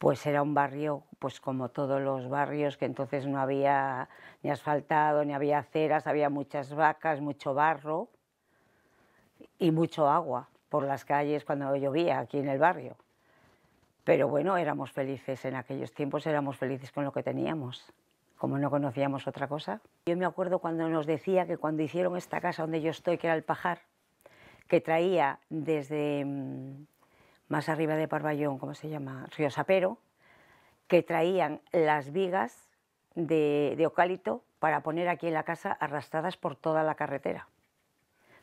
pues era un barrio, pues como todos los barrios, que entonces no había ni asfaltado, ni había aceras, había muchas vacas, mucho barro y mucho agua por las calles cuando llovía aquí en el barrio. Pero bueno, éramos felices en aquellos tiempos, éramos felices con lo que teníamos, como no conocíamos otra cosa. Yo me acuerdo cuando nos decía que cuando hicieron esta casa donde yo estoy, que era el pajar, que traía desde mm, más arriba de Parvallón, ¿cómo se llama? Río Sapero, que traían las vigas de, de para poner aquí en la casa arrastradas por toda la carretera,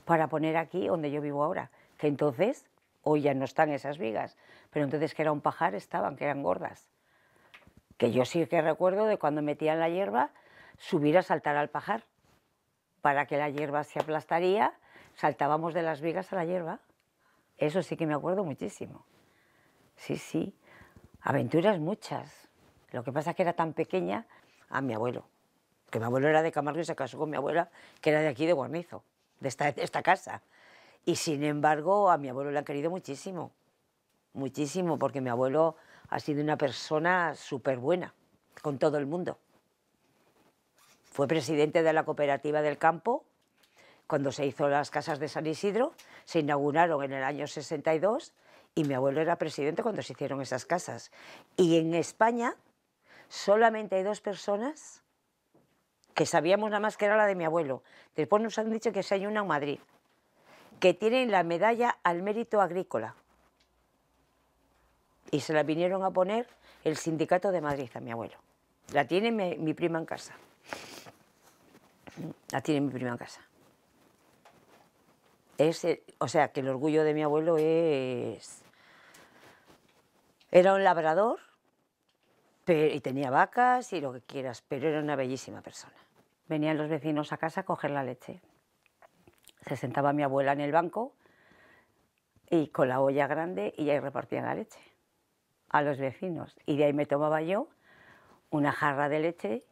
para poner aquí donde yo vivo ahora, que entonces, hoy ya no están esas vigas, pero entonces que era un pajar estaban, que eran gordas, que yo sí que recuerdo de cuando metían la hierba, subir a saltar al pajar, para que la hierba se aplastaría, saltábamos de las vigas a la hierba. Eso sí que me acuerdo muchísimo. Sí, sí. Aventuras muchas. Lo que pasa es que era tan pequeña a mi abuelo. Que mi abuelo era de Camargo y se casó con mi abuela, que era de aquí, de Guarnizo, de esta, de esta casa. Y sin embargo, a mi abuelo le han querido muchísimo. Muchísimo, porque mi abuelo ha sido una persona súper buena con todo el mundo. Fue presidente de la cooperativa del campo cuando se hizo las casas de San Isidro, se inauguraron en el año 62 y mi abuelo era presidente cuando se hicieron esas casas. Y en España solamente hay dos personas que sabíamos nada más que era la de mi abuelo. Después nos han dicho que se hay una en Madrid, que tienen la medalla al mérito agrícola. Y se la vinieron a poner el sindicato de Madrid a mi abuelo. La tiene mi prima en casa. La tiene mi prima en casa o sea, que el orgullo de mi abuelo es... Era un labrador y tenía vacas y lo que quieras, pero era una bellísima persona. Venían los vecinos a casa a coger la leche. Se sentaba mi abuela en el banco y con la olla grande y ahí repartían la leche a los vecinos. Y de ahí me tomaba yo una jarra de leche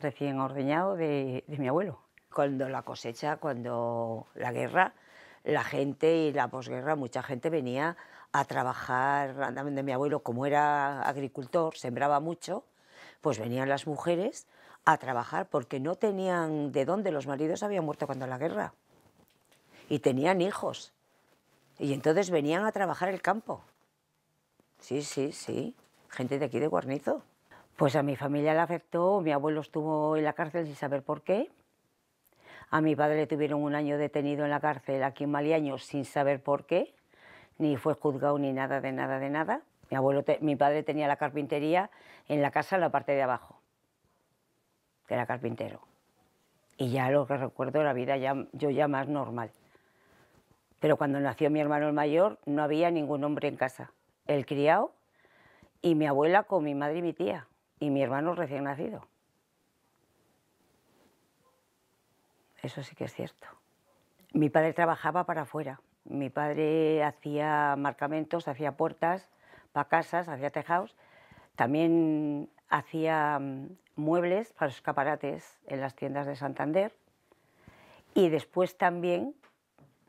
recién ordeñado de mi abuelo. Cuando la cosecha, cuando la guerra, la gente y la posguerra, mucha gente venía a trabajar, de mi abuelo, como era agricultor, sembraba mucho, pues venían las mujeres a trabajar porque no tenían de dónde, los maridos habían muerto cuando la guerra y tenían hijos. Y entonces venían a trabajar el campo. Sí, sí, sí, gente de aquí de Guarnizo. Pues a mi familia le afectó, mi abuelo estuvo en la cárcel sin saber por qué, a mi padre le tuvieron un año detenido en la cárcel aquí en Maliaño sin saber por qué, ni fue juzgado ni nada, de nada, de nada. Mi, abuelo mi padre tenía la carpintería en la casa en la parte de abajo, que era carpintero. Y ya lo que recuerdo la vida ya, yo ya más normal. Pero cuando nació mi hermano el mayor no había ningún hombre en casa. El criado y mi abuela con mi madre y mi tía y mi hermano recién nacido. eso sí que es cierto. Mi padre trabajaba para afuera. Mi padre hacía marcamentos, hacía puertas para casas, hacía tejados. También hacía mm, muebles para los escaparates en las tiendas de Santander. Y después también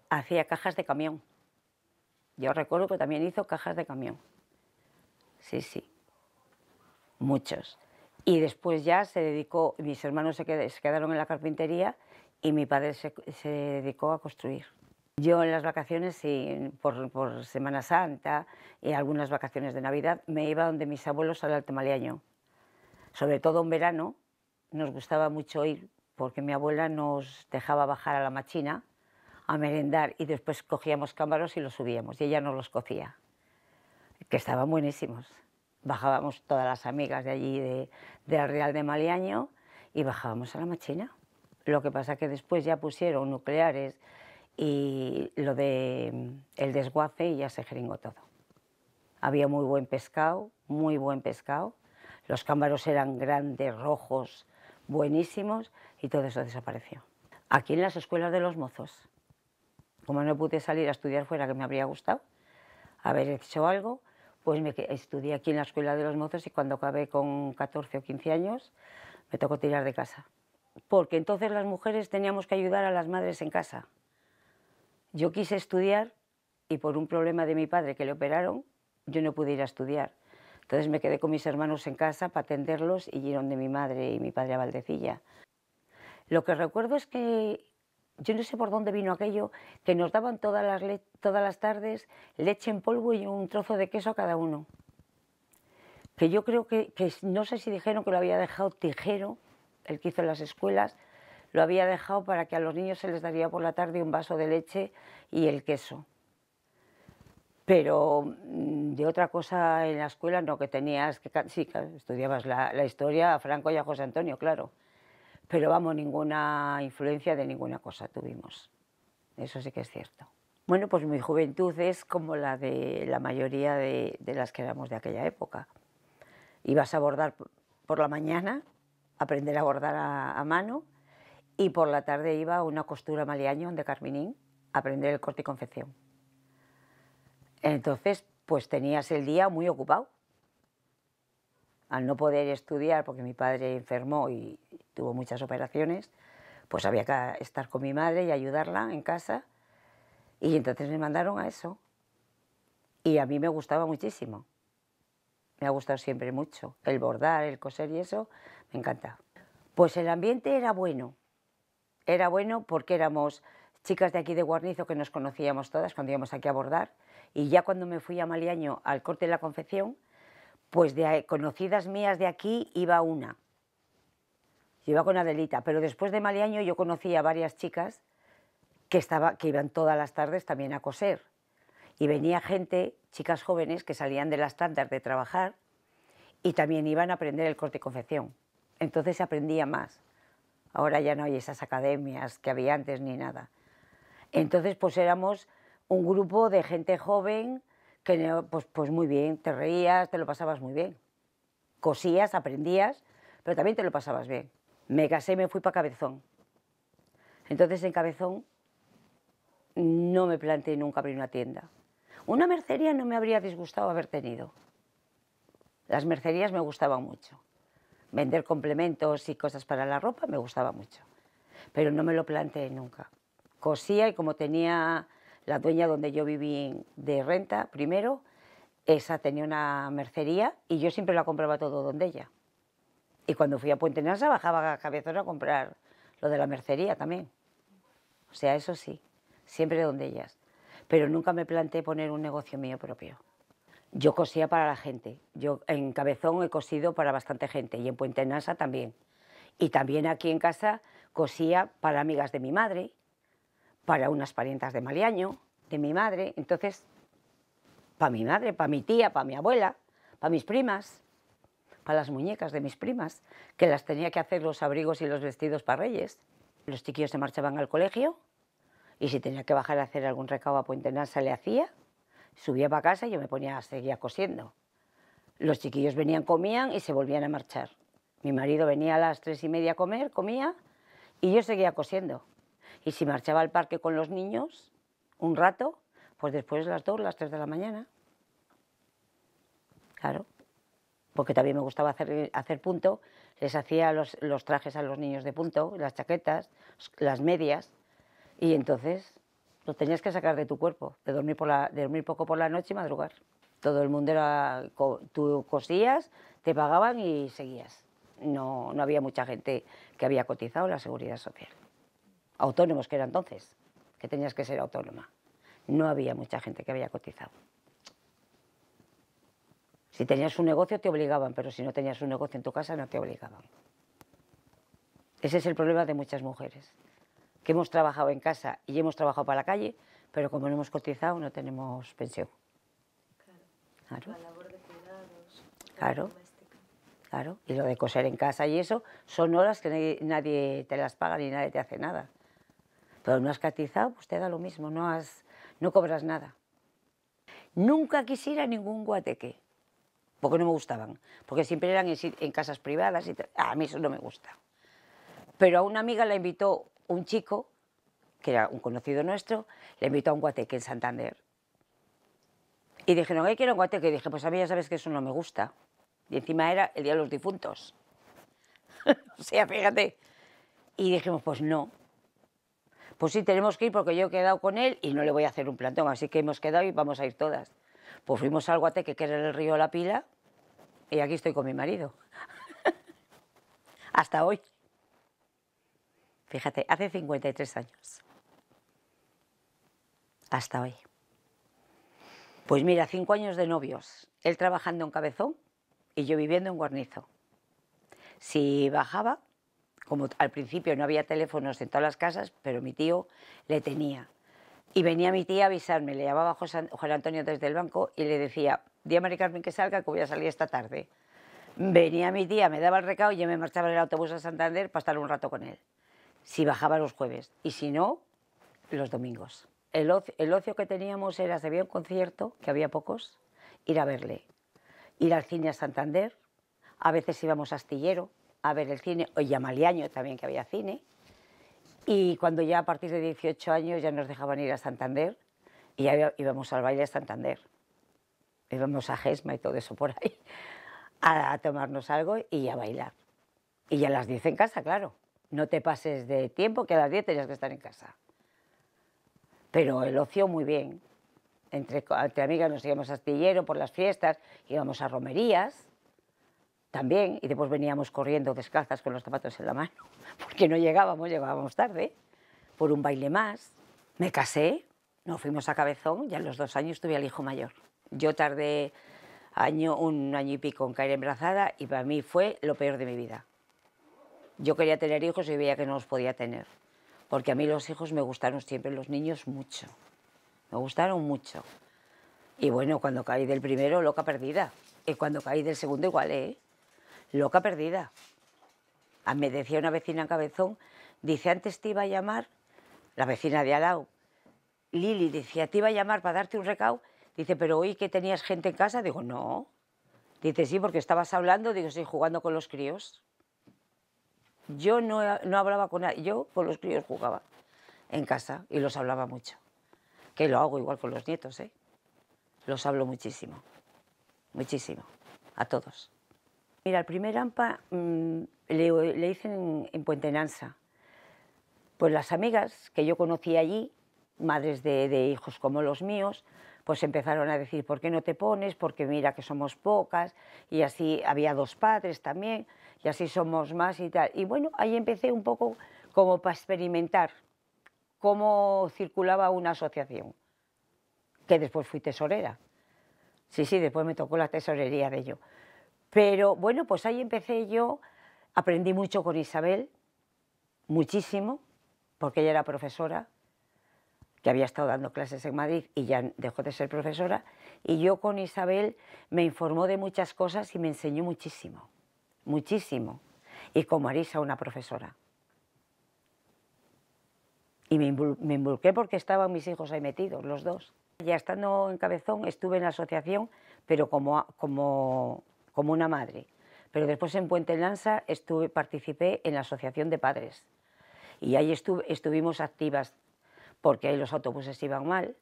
hacía cajas de camión. Yo recuerdo que también hizo cajas de camión. Sí, sí. Muchos. Y después ya se dedicó, mis hermanos se, quedaron en la carpintería y mi padre se, dedicó a construir. Yo en las vacaciones, y por, Semana Santa y algunas vacaciones de Navidad, me iba donde mis abuelos al Altamaleaño. Sobre todo en verano nos gustaba mucho ir porque mi abuela nos dejaba bajar a la machina a merendar y después cogíamos cámaros y los subíamos y ella nos los cocía, que estaban buenísimos. Bajábamos todas las amigas de allí, de, del Real de Maliaño, y bajábamos a la machina. Lo que pasa es que después ya pusieron nucleares y lo de mm, el desguace y ya se jeringó todo. Había muy buen pescado, muy buen pescado. Los cámaros eran grandes, rojos, buenísimos y todo eso desapareció. Aquí en las escuelas de los mozos. Como no pude salir a estudiar fuera, que me habría gustado haber hecho algo, pues me estudié aquí en la escuela de los mozos y cuando acabé con 14 o 15 años me tocó tirar de casa porque entonces las mujeres teníamos que ayudar a las madres en casa. Yo quise estudiar y por un problema de mi padre que le operaron, yo no pude ir a estudiar. Entonces me quedé con mis hermanos en casa para atenderlos y ir de mi madre y mi padre a Valdecilla. Lo que recuerdo es que yo no sé por dónde vino aquello, que nos daban todas las, tardes leche en polvo y un trozo de queso a cada uno. Que yo creo que, que no sé si dijeron que lo había dejado Tijero el que hizo las escuelas, lo había dejado para que a los niños se les daría por la tarde un vaso de leche y el queso. Pero mm, de otra cosa en la escuela no, que tenías que... Sí, estudiabas la, historia a Franco y a José Antonio, claro. Pero vamos, ninguna influencia de ninguna cosa tuvimos. Eso sí que es cierto. Bueno, pues mi juventud es como la de la mayoría de, de las que éramos de aquella época. Ibas a abordar por la mañana aprender a bordar a, mano y por la tarde iba a una costura maliaño de Carminín a aprender el corte y confección. Entonces, pues tenías el día muy ocupado. Al no poder estudiar, porque mi padre enfermó y tuvo muchas operaciones, pues había que estar con mi madre y ayudarla en casa. Y entonces me mandaron a eso. Y a mí me gustaba muchísimo me ha gustado siempre mucho. El bordar, el coser y eso, me encanta. Pues el ambiente era bueno. Era bueno porque éramos chicas de aquí de Guarnizo que nos conocíamos todas cuando íbamos aquí a bordar. Y ya cuando me fui a Maliaño al corte de la confección, pues de conocidas mías de aquí iba una. iba con Adelita, pero después de Maliaño yo conocí a varias chicas que, estaba, que iban todas las tardes también a coser y venía gente, chicas jóvenes que salían de las tandas de trabajar y también iban a aprender el corte y confección. Entonces se aprendía más. Ahora ya no hay esas academias que había antes ni nada. Entonces pues éramos un grupo de gente joven que pues, pues muy bien, te reías, te lo pasabas muy bien. Cosías, aprendías, pero también te lo pasabas bien. Me casé y me fui para Cabezón. Entonces en Cabezón no me planteé nunca abrir una tienda. Una mercería no me habría disgustado haber tenido. Las mercerías me gustaban mucho. Vender complementos y cosas para la ropa me gustaba mucho. Pero no me lo planteé nunca. Cosía y como tenía la dueña donde yo viví de renta primero, esa tenía una mercería y yo siempre la compraba todo donde ella. Y cuando fui a Puente Nasa bajaba a Cabezón a comprar lo de la mercería también. O sea, eso sí, siempre donde ellas pero nunca me planteé poner un negocio mío propio. Yo cosía para la gente. Yo en Cabezón he cosido para bastante gente y en Puente Nasa también. Y también aquí en casa cosía para amigas de mi madre, para unas parientas de Maliaño, de mi madre. Entonces, para mi madre, para mi tía, para mi abuela, para mis primas, para las muñecas de mis primas, que las tenía que hacer los abrigos y los vestidos para reyes. Los chiquillos se marchaban al colegio y si tenía que bajar a hacer algún recado a Puente Nasa, le hacía, subía para casa y yo me ponía, seguía cosiendo. Los chiquillos venían, comían y se volvían a marchar. Mi marido venía a las tres y media a comer, comía, y yo seguía cosiendo. Y si marchaba al parque con los niños un rato, pues después las dos, las tres de la mañana. Claro, porque también me gustaba hacer, hacer punto. Les hacía los, los trajes a los niños de punto, las chaquetas, las medias. Y entonces lo tenías que sacar de tu cuerpo, de dormir, dormir poco por la noche y madrugar. Todo el mundo era, tú cosías, te pagaban y seguías. No, no había mucha gente que había cotizado la seguridad social. Autónomos que era entonces, que tenías que ser autónoma. No había mucha gente que había cotizado. Si tenías un negocio te obligaban, pero si no tenías un negocio en tu casa no te obligaban. Ese es el problema de muchas mujeres que hemos trabajado en casa y hemos trabajado para la calle, pero como no hemos cotizado no tenemos pensión. Claro. Claro. claro. Y lo de coser en casa y eso son horas que nadie te las paga ni nadie te hace nada. Pero no has cotizado, pues te da lo mismo, no, has, no cobras nada. Nunca quisiera ningún guateque, porque no me gustaban, porque siempre eran en, casas privadas y a mí eso no me gusta. Pero a una amiga la invitó un chico, que era un conocido nuestro, le invitó a un guateque en Santander. Y dije, no, qué quiero un guateque. Y dije, pues a mí ya sabes que eso no me gusta. Y encima era el Día de los Difuntos. o sea, fíjate. Y dijimos, pues no. Pues sí, tenemos que ir porque yo he quedado con él y no le voy a hacer un plantón. Así que hemos quedado y vamos a ir todas. Pues fuimos al guateque, que era el río La Pila, y aquí estoy con mi marido. Hasta hoy. Fíjate, hace 53 años. Hasta hoy. Pues mira, cinco años de novios. Él trabajando en Cabezón y yo viviendo en Guarnizo. Si bajaba, como al principio no había teléfonos en todas las casas, pero mi tío le tenía. Y venía mi tía a avisarme, le llamaba José, Juan Antonio desde el banco y le decía, di a Carmen que salga, que voy a salir esta tarde. Venía mi tía, me daba el recado y yo me marchaba en el autobús a Santander para estar un rato con él si bajaba los jueves y si no, los domingos. El ocio, que teníamos era, si había un concierto, que había pocos, ir a verle, ir al cine a Santander, a veces íbamos a Astillero a ver el cine, o Maliaño también que había cine, y cuando ya a partir de 18 años ya nos dejaban ir a Santander y íbamos al baile a Santander, íbamos a Gesma y todo eso por ahí, a, tomarnos algo y a bailar. Y ya las 10 en casa, claro. No te pases de tiempo, que a las 10 tenías que estar en casa. Pero el ocio muy bien. Entre, amigas nos íbamos a astillero por las fiestas, íbamos a romerías también, y después veníamos corriendo descalzas con los zapatos en la mano, porque no llegábamos, llegábamos tarde, por un baile más. Me casé, nos fuimos a Cabezón Ya a los dos años tuve al hijo mayor. Yo tardé año, un año y pico en caer embarazada y para mí fue lo peor de mi vida. Yo quería tener hijos y veía que no los podía tener, porque a mí los hijos me gustaron siempre, los niños mucho, me gustaron mucho. Y bueno, cuando caí del primero, loca perdida. Y cuando caí del segundo, igual, ¿eh? Loca perdida. A ah, me decía una vecina en Cabezón, dice, antes te iba a llamar, la vecina de Alao, Lili, decía, te iba a llamar para darte un recao. Dice, pero hoy que tenías gente en casa, digo, no. Dice, sí, porque estabas hablando, digo, estoy jugando con los críos. Yo no, hablaba con nadie, yo con los críos jugaba en casa y los hablaba mucho. Que lo hago igual con los nietos, ¿eh? Los hablo muchísimo, muchísimo, a todos. Mira, el primer AMPA mm, le, le, hice en, en Puente Nansa. Pues las amigas que yo conocí allí, madres de, hijos como los míos, pues empezaron a decir, ¿por qué no te pones? Porque mira que somos pocas. Y así había dos padres también y así somos más y tal. Y bueno, ahí empecé un poco como para experimentar cómo circulaba una asociación, que después fui tesorera. Sí, sí, después me tocó la tesorería de ello. Pero bueno, pues ahí empecé yo, aprendí mucho con Isabel, muchísimo, porque ella era profesora, que había estado dando clases en Madrid y ya dejó de ser profesora, y yo con Isabel me informó de muchas cosas y me enseñó muchísimo muchísimo. Y como Arisa, una profesora. Y me, me involucré porque estaban mis hijos ahí metidos, los dos. Ya estando en Cabezón, estuve en la asociación, pero como, como, una madre. Pero después en Puente Lanza estuve, participé en la asociación de padres. Y ahí estuvimos activas, porque ahí los autobuses iban mal,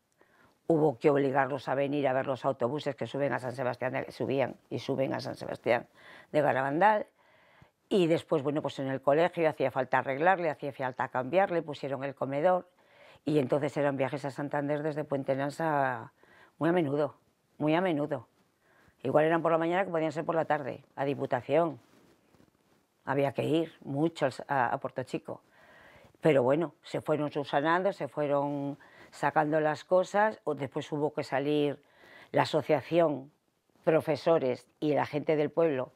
hubo que obligarlos a venir a ver los autobuses que suben a San Sebastián, subían y suben a San Sebastián de Garabandal. Y después, bueno, pues en el colegio hacía falta arreglarle, hacía falta cambiarle, pusieron el comedor. Y entonces eran viajes a Santander desde Puente Nansa muy a menudo, muy a menudo. Igual eran por la mañana que podían ser por la tarde, a Diputación. Había que ir mucho a, a Puerto Chico. Pero bueno, se fueron subsanando, se fueron sacando las cosas, después hubo que salir la asociación, profesores y la gente del pueblo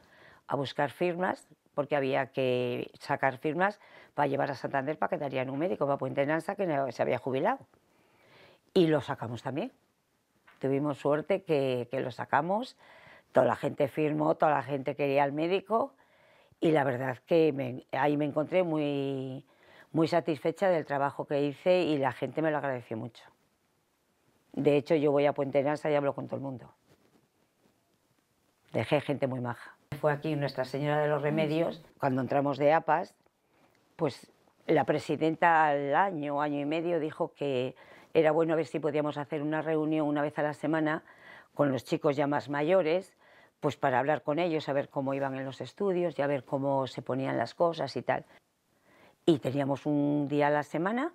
a buscar firmas, porque había que sacar firmas para llevar a Santander para que darían un médico para Puente Nansa, que se había jubilado. Y lo sacamos también. Tuvimos suerte que, lo sacamos, toda la gente firmó, toda la gente quería al médico y la verdad que ahí me encontré muy, muy satisfecha del trabajo que hice y la gente me lo agradeció mucho. De hecho, yo voy a Puente Nasa y hablo con todo el mundo. Dejé gente muy maja. Fue aquí Nuestra Señora de los Remedios. Cuando entramos de APAS, pues la presidenta al año, año y medio, dijo que era bueno ver si podíamos hacer una reunión una vez a la semana con los chicos ya más mayores, pues para hablar con ellos, a ver cómo iban en los estudios y a ver cómo se ponían las cosas y tal. Y teníamos un día a la semana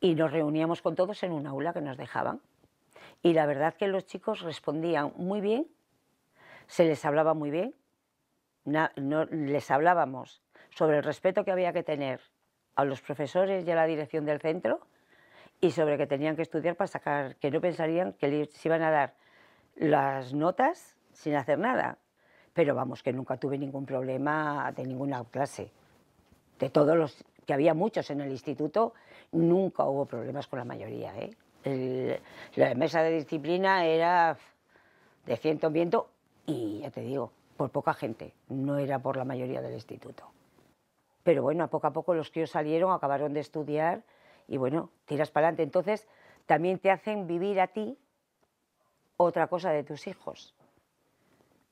y nos reuníamos con todos en un aula que nos dejaban. Y la verdad que los chicos respondían muy bien, se les hablaba muy bien, les hablábamos sobre el respeto que había que tener a los profesores y a la dirección del centro y sobre que tenían que estudiar para sacar, que no pensarían que les iban a dar las notas sin hacer nada. Pero vamos, que nunca tuve ningún problema de ninguna clase de todos los que había muchos en el instituto, nunca hubo problemas con la mayoría. ¿eh? la mesa de disciplina era de ciento en viento y ya te digo, por poca gente, no era por la mayoría del instituto. Pero bueno, a poco a poco los que salieron, acabaron de estudiar y bueno, tiras para adelante. Entonces, también te hacen vivir a ti otra cosa de tus hijos.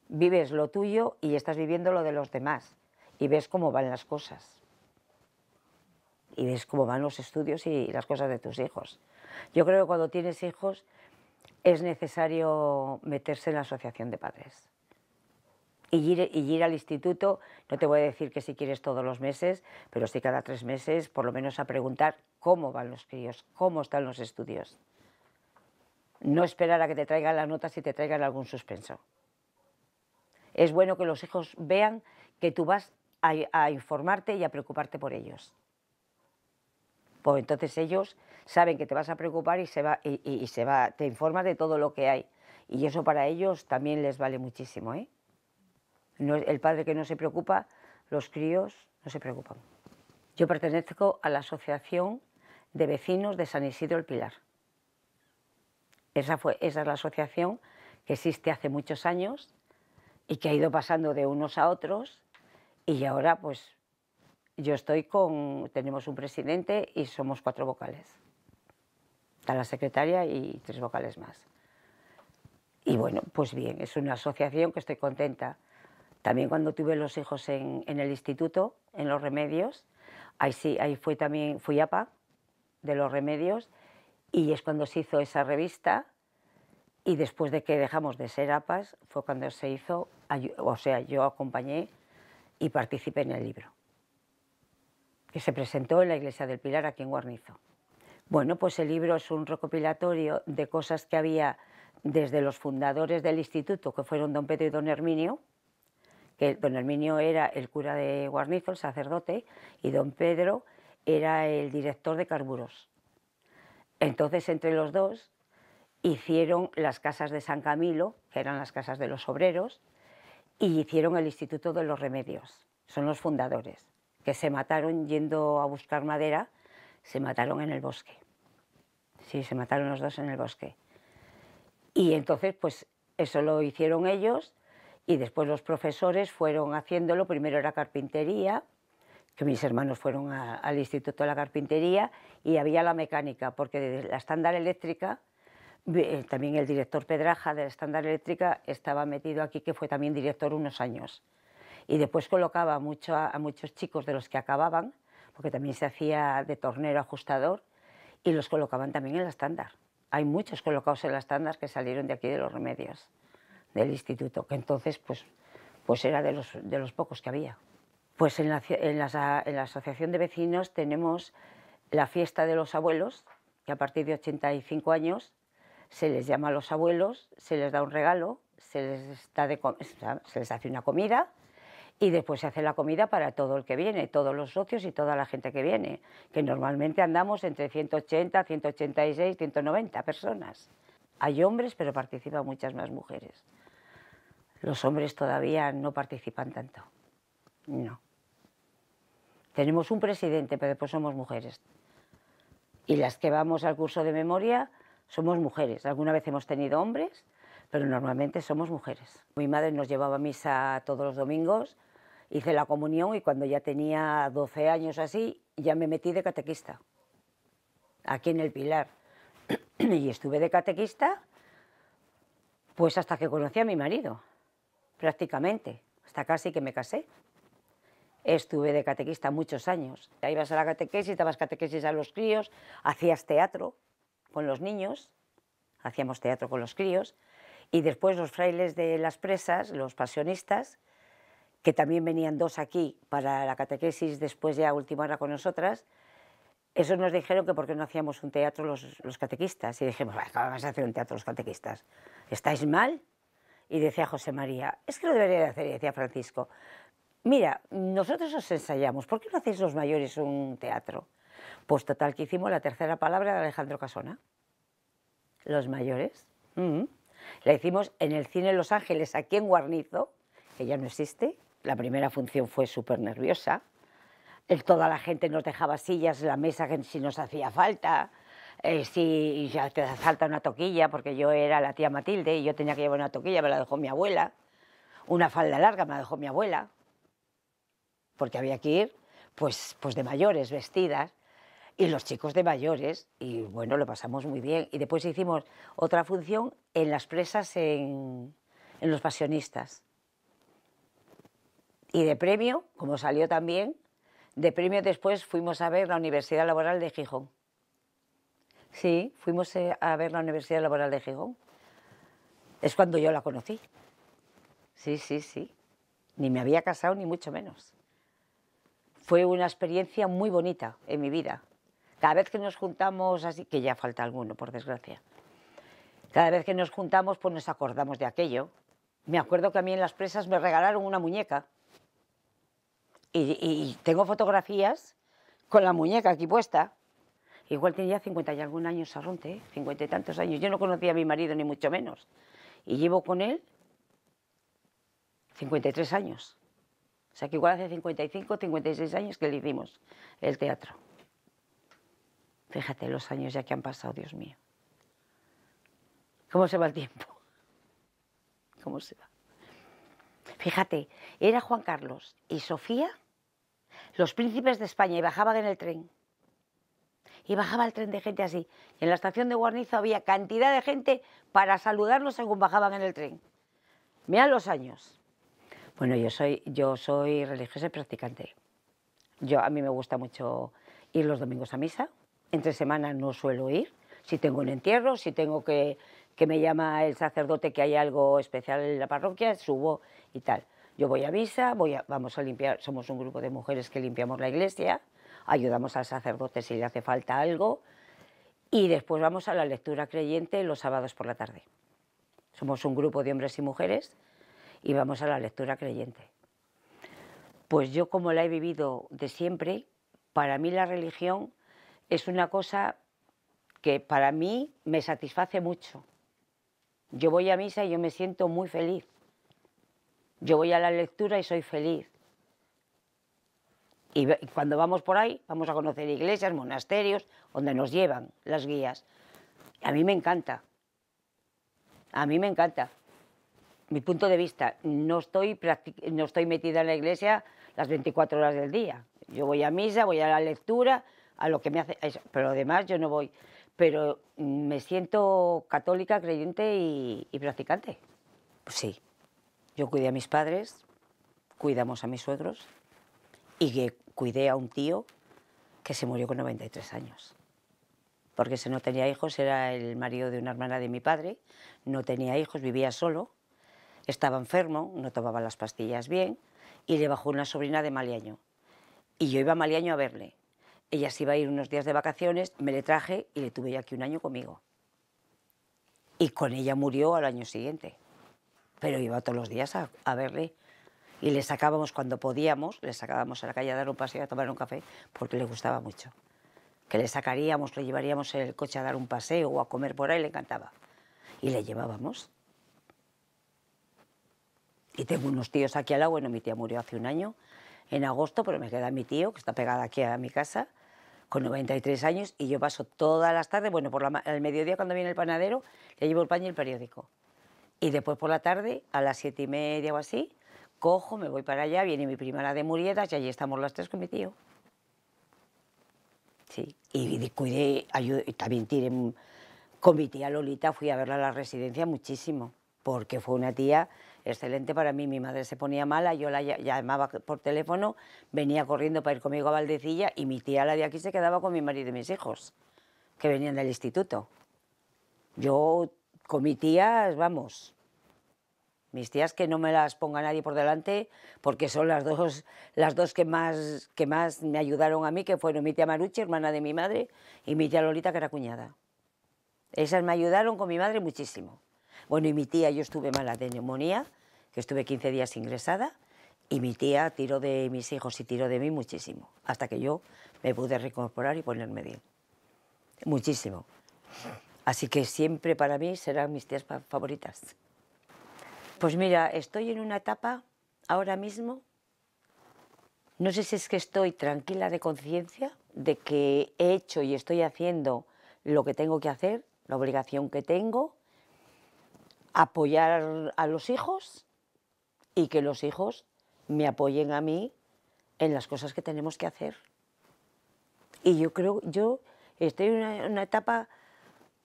Vives lo tuyo y estás viviendo lo de los demás y ves cómo van las cosas y ves cómo van los estudios y las cosas de tus hijos. Yo creo que cuando tienes hijos es necesario meterse en la asociación de padres. Y ir, al instituto, no te voy a decir que si quieres todos los meses, pero sí cada tres meses, por lo menos a preguntar cómo van los críos, cómo están los estudios. No esperar a que te traigan las notas y te traigan algún suspenso. Es bueno que los hijos vean que tú vas a informarte y a preocuparte por ellos pues entonces ellos saben que te vas a preocupar y se va, y, se va, te informan de todo lo que hay. Y eso para ellos también les vale muchísimo. ¿eh? el padre que no se preocupa, los críos no se preocupan. Yo pertenezco a la Asociación de Vecinos de San Isidro el Pilar. Esa, fue, esa es la asociación que existe hace muchos años y que ha ido pasando de unos a otros y ahora pues yo estoy con, tenemos un presidente y somos cuatro vocales. Está la secretaria y tres vocales más. Y bueno, pues bien, es una asociación que estoy contenta. También cuando tuve los hijos en, el instituto, en los remedios, ahí sí, ahí fue también, fui APA de los remedios y es cuando se hizo esa revista y después de que dejamos de ser APAS fue cuando se hizo, o sea, yo acompañé y participé en el libro que se presentó en la Iglesia del Pilar aquí en Guarnizo. Bueno, pues el libro es un recopilatorio de cosas que había desde los fundadores del instituto, que fueron don Pedro y don Herminio, que don Herminio era el cura de Guarnizo, el sacerdote, y don Pedro era el director de carburos. Entonces, entre los dos, hicieron las casas de San Camilo, que eran las casas de los obreros, y hicieron el Instituto de los Remedios. Son los fundadores que se mataron yendo a buscar madera, se mataron en el bosque. Sí, se mataron los dos en el bosque. Y entonces, pues eso lo hicieron ellos y después los profesores fueron haciéndolo. Primero era carpintería, que mis hermanos fueron al Instituto de la Carpintería y había la mecánica, porque la estándar eléctrica, eh, también el director Pedraja de la estándar eléctrica estaba metido aquí, que fue también director unos años y después colocaba mucho a, muchos chicos de los que acababan, porque también se hacía de tornero ajustador, y los colocaban también en la estándar. Hay muchos colocados en la estándar que salieron de aquí de los remedios, del instituto, que entonces pues, pues era de los, de los pocos que había. Pues en la, en, la, en la Asociación de Vecinos tenemos la fiesta de los abuelos, que a partir de 85 años se les llama a los abuelos, se les da un regalo, se les, se les hace una comida y después se hace la comida para todo el que viene, todos los socios y toda la gente que viene, que normalmente andamos entre 180, 186, 190 personas. Hay hombres, pero participan muchas más mujeres. Los hombres todavía no participan tanto. No. Tenemos un presidente, pero después somos mujeres. Y las que vamos al curso de memoria somos mujeres. Alguna vez hemos tenido hombres, pero normalmente somos mujeres. Mi madre nos llevaba a misa todos los domingos, hice la comunión y cuando ya tenía 12 años así, ya me metí de catequista, aquí en el Pilar. y estuve de catequista pues hasta que conocí a mi marido, prácticamente, hasta casi que me casé. Estuve de catequista muchos años. Ibas a la catequesis, dabas catequesis a los críos, hacías teatro con los niños, hacíamos teatro con los críos, y después los frailes de las presas, los pasionistas, que también venían dos aquí para la catequesis después ya última hora con nosotras, esos nos dijeron que por qué no hacíamos un teatro los, catequistas. Y dijimos, vamos a hacer un teatro los catequistas. ¿Estáis mal? Y decía José María, es que lo debería de hacer, y decía Francisco. Mira, nosotros os ensayamos, ¿por qué no hacéis los mayores un teatro? Pues total que hicimos la tercera palabra de Alejandro Casona. Los mayores. Mm-hmm. La hicimos en el Cine Los Ángeles, aquí en Guarnizo, que ya no existe. La primera función fue súper nerviosa. Toda la gente nos dejaba sillas, la mesa si nos hacía falta. Eh, si ya te falta una toquilla, porque yo era la tía Matilde y yo tenía que llevar una toquilla, me la dejó mi abuela. Una falda larga me la dejó mi abuela, porque había que ir pues, pues de mayores, vestidas y los chicos de mayores, y bueno, lo pasamos muy bien. Y después hicimos otra función en las presas en, Los Pasionistas. Y de premio, como salió también, de premio después fuimos a ver la Universidad Laboral de Gijón. Sí, fuimos eh, a ver la Universidad Laboral de Gijón. Es cuando yo la conocí. Sí, sí, sí. Ni me había casado, ni mucho menos. Fue una experiencia muy bonita en mi vida. Cada vez que nos juntamos así, que ya falta alguno, por desgracia, cada vez que nos juntamos, pues nos acordamos de aquello. Me acuerdo que a mí en las presas me regalaron una muñeca. Y, tengo fotografías con la muñeca aquí puesta. Igual tenía 50 y algún años Sarronte, ¿eh? cincuenta 50 y tantos años. Yo no conocía a mi marido, ni mucho menos. Y llevo con él 53 años. O sea que igual hace 55, 56 años que le hicimos el teatro. Fíjate los años ya que han pasado, Dios mío. ¿Cómo se va el tiempo? ¿Cómo se va? Fíjate, era Juan Carlos y Sofía los príncipes de España y bajaban en el tren. Y bajaba el tren de gente así. Y en la estación de Guarnizo había cantidad de gente para saludarlos según bajaban en el tren. Mira los años. Bueno, yo soy, yo soy religiosa y practicante. Yo, a mí me gusta mucho ir los domingos a misa, entre semana no suelo ir. Si tengo un entierro, si tengo que, que me llama el sacerdote que hay algo especial en la parroquia, subo y tal. Yo voy a misa, voy vamos a limpiar, somos un grupo de mujeres que limpiamos la iglesia, ayudamos al sacerdote si le hace falta algo y después vamos a la lectura creyente los sábados por la tarde. Somos un grupo de hombres y mujeres y vamos a la lectura creyente. Pues yo como la he vivido de siempre, para mí la religión es una cosa que para mí me satisface mucho. Yo voy a misa y yo me siento muy feliz. Yo voy a la lectura y soy feliz. Y cuando vamos por ahí, vamos a conocer iglesias, monasterios, donde nos llevan las guías. A mí me encanta. A mí me encanta. Mi punto de vista, no estoy, no estoy metida en la iglesia las 24 horas del día. Yo voy a misa, voy a la lectura, a lo que me hace. Pero además yo no voy. Pero mm, me siento católica, creyente y, practicante. Pues sí. Yo cuidé a mis padres, cuidamos a mis suegros y que cuidé a un tío que se murió con 93 años. Porque si no tenía hijos, era el marido de una hermana de mi padre, no tenía hijos, vivía solo, estaba enfermo, no tomaba las pastillas bien y le bajó una sobrina de Maliaño. Y yo iba a Maliaño a verle. Ella se iba a ir unos días de vacaciones, me le traje y le tuve aquí un año conmigo. Y con ella murió al año siguiente. Pero iba todos los días a, verle. Y le sacábamos cuando podíamos, le sacábamos a la calle a dar un paseo, a tomar un café, porque le gustaba mucho. Que le sacaríamos, le llevaríamos en el coche a dar un paseo o a comer por ahí, le encantaba. Y le llevábamos. Y tengo unos tíos aquí al agua. Bueno, mi tía murió hace un año, en agosto, pero me queda mi tío, que está pegada aquí a mi casa con 93 años y yo paso todas las tardes, bueno, por la, mediodía cuando viene el panadero, le llevo el paño y el periódico. Y después por la tarde, a las siete y media o así, cojo, me voy para allá, viene mi prima la de Muriedas y allí estamos las tres con mi tío. Sí, y cuidé, ayudé, también tiré con mi tía Lolita, fui a verla a la residencia muchísimo, porque fue una tía excelente para mí. Mi madre se ponía mala, yo la llamaba por teléfono, venía corriendo para ir conmigo a Valdecilla y mi tía, la de aquí, se quedaba con mi marido y mis hijos, que venían del instituto. Yo con mi tía, vamos, mis tías que no me las ponga nadie por delante, porque son las dos, las dos que, más, que más me ayudaron a mí, que fueron mi tía Maruchi, hermana de mi madre, y mi tía Lolita, que era cuñada. Esas me ayudaron con mi madre muchísimo. Bueno, y mi tía, yo estuve mala de neumonía, que estuve 15 días ingresada, y mi tía tiró de mis hijos y tiró de mí muchísimo, hasta que yo me pude reincorporar y ponerme bien. Muchísimo. Así que siempre para mí serán mis tías favoritas. Pues mira, estoy en una etapa ahora mismo, no sé si es que estoy tranquila de conciencia, de que he hecho y estoy haciendo lo que tengo que hacer, la obligación que tengo, apoyar a los hijos y que los hijos me apoyen a mí en las cosas que tenemos que hacer. Y yo creo, yo estoy en una, etapa,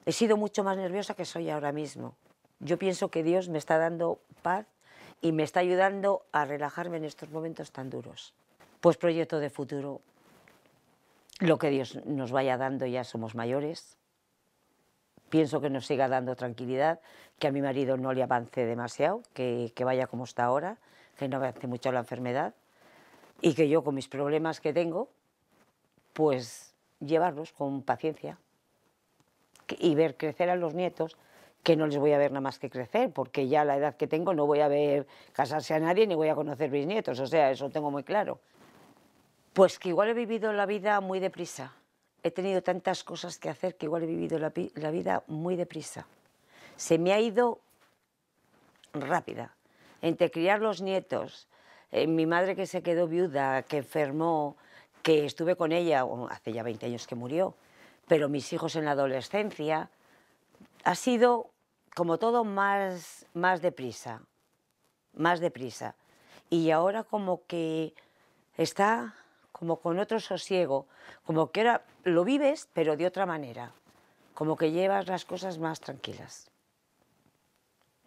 he sido mucho más nerviosa que soy ahora mismo. Yo pienso que Dios me está dando paz y me está ayudando a relajarme en estos momentos tan duros. Pues proyecto de futuro, lo que Dios nos vaya dando, ya somos mayores, pienso que nos siga dando tranquilidad, que a mi marido no le avance demasiado, que, vaya como está ahora, que no avance mucho la enfermedad y que yo con mis problemas que tengo, pues llevarlos con paciencia y ver crecer a los nietos, que no les voy a ver nada más que crecer, porque ya la edad que tengo no voy a ver casarse a nadie ni voy a conocer mis nietos, o sea, eso tengo muy claro. Pues que igual he vivido la vida muy deprisa he tenido tantas cosas que hacer que igual he vivido la, vida muy deprisa. Se me ha ido rápida. Entre criar los nietos, eh, mi madre que se quedó viuda, que enfermó, que estuve con ella hace ya 20 años que murió, pero mis hijos en la adolescencia, ha sido como todo más, más deprisa, más deprisa. Y ahora como que está como con otro sosiego, como que ahora lo vives, pero de otra manera, como que llevas las cosas más tranquilas.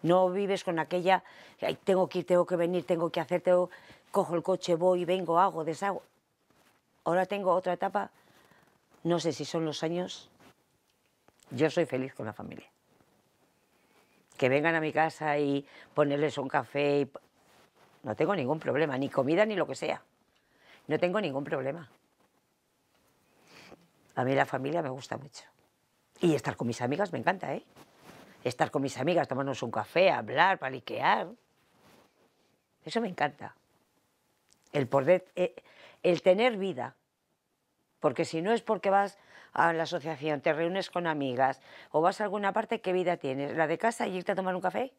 No vives con aquella, tengo que ir, tengo que venir, tengo que hacer, tengo... cojo el coche, voy, vengo, hago, deshago. Ahora tengo otra etapa, no sé si son los años, yo soy feliz con la familia. Que vengan a mi casa y ponerles un café, y... no tengo ningún problema, ni comida ni lo que sea. No tengo ningún problema. A mí la familia me gusta mucho. Y estar con mis amigas me encanta, ¿eh? Estar con mis amigas, tomarnos un café, hablar, paliquear. Eso me encanta. El poder, eh, el tener vida. Porque si no es porque vas a la asociación, te reúnes con amigas o vas a alguna parte, ¿qué vida tienes? ¿La de casa y irte a tomar un café?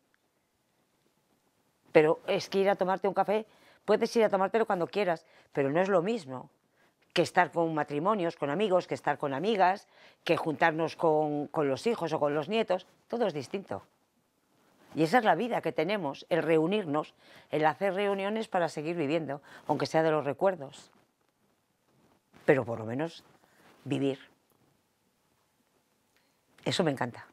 Pero es que ir a tomarte un café Puedes ir a tomártelo cuando quieras, pero no es lo mismo que estar con matrimonios, con amigos, que estar con amigas, que juntarnos con, con los hijos o con los nietos. Todo es distinto. Y esa es la vida que tenemos, el reunirnos, el hacer reuniones para seguir viviendo, aunque sea de los recuerdos. Pero por lo menos vivir. Eso me encanta.